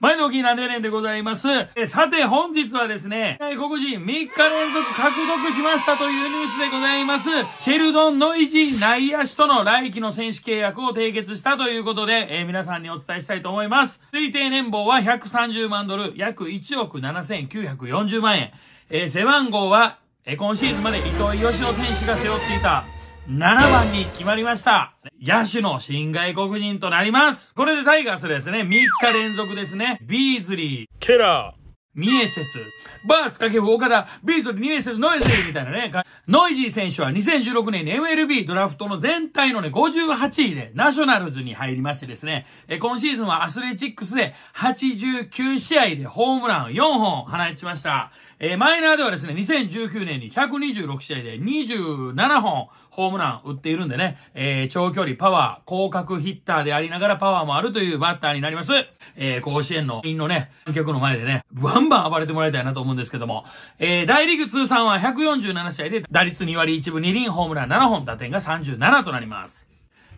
前の沖縄でねんでございます。えさて本日はですね、外国人3日連続獲得しましたというニュースでございます。シェルドン・ノイジ内アシとの来季の選手契約を締結したということで、えー、皆さんにお伝えしたいと思います。推定年俸は130万ドル、約1億7940万円。えー、背番号は、えー、今シーズンまで伊藤義雄選手が背負っていた7番に決まりました。野手の新外国人となります。これでタイガースですね、3日連続ですね。ビーズリー、ケラー、ミエセス、バース、掛布、岡田、ビーズリ、ミエセス、ノイズリーみたいなね。ノイジー選手は2016年に MLB ドラフトの全体のね、58位でナショナルズに入りましてですね、え今シーズンはアスレチックスで89試合でホームラン4本放ちました。えマイナーではですね、2019年に126試合で27本ホームラン打っているんでね、えー、長距離パワー、広角ヒッターでありながらパワーもあるというバッターになります。えー、甲子園の、のね、観客の前でね、バンバン暴れてもらいたいなと思うんですけども、えー、大リーグ通算は147試合で打率2割1分2厘、ホームラン7本、打点が37となります。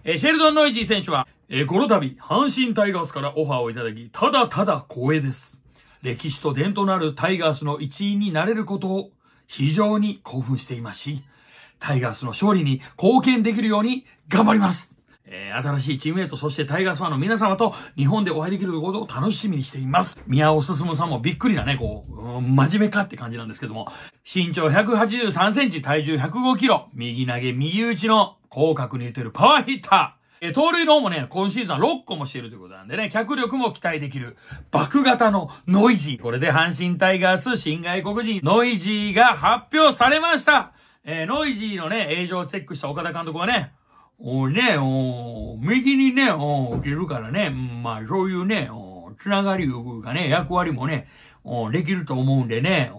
えー、シェルドン・ノイジー選手は、えー、この度、阪神タイガースからオファーをいただき、ただただ光栄です。歴史と伝統のあるタイガースの一員になれることを非常に興奮していますし、タイガースの勝利に貢献できるように頑張りますえー、新しいチームメイト、そしてタイガースファンの皆様と日本でお会いできることを楽しみにしています。宮尾進さんもびっくりだね、こう、うん、真面目かって感じなんですけども、身長183センチ、体重105キロ、右投げ、右打ちの広角に打てるパワーヒッター。えー、盗塁の方もね、今シーズンは6個もしているということなんでね、脚力も期待できる、爆型のノイジー。これで阪神タイガース新外国人ノイジーが発表されましたえー、ノイジーのね、映像をチェックした岡田監督はね、おね、お右にね、お出るからね、まあ、そういうね、おつながりがかね、役割もね、おできると思うんでね、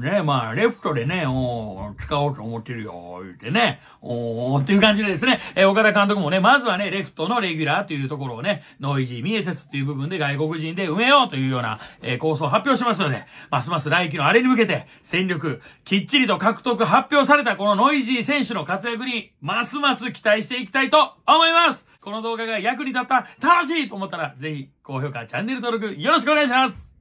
ね、まあ、レフトでね、お使おうと思ってるよ、言ってね、おー、っていう感じでですね、えー、岡田監督もね、まずはね、レフトのレギュラーというところをね、ノイジー、ミエセスという部分で外国人で埋めようというような、えー、構想を発表しますので、ますます来季のあれに向けて、戦力、きっちりと獲得発表されたこのノイジー選手の活躍に、ますます期待していきたいと思いますこの動画が役に立った、楽しいと思ったら、ぜひ、高評価、チャンネル登録、よろしくお願いします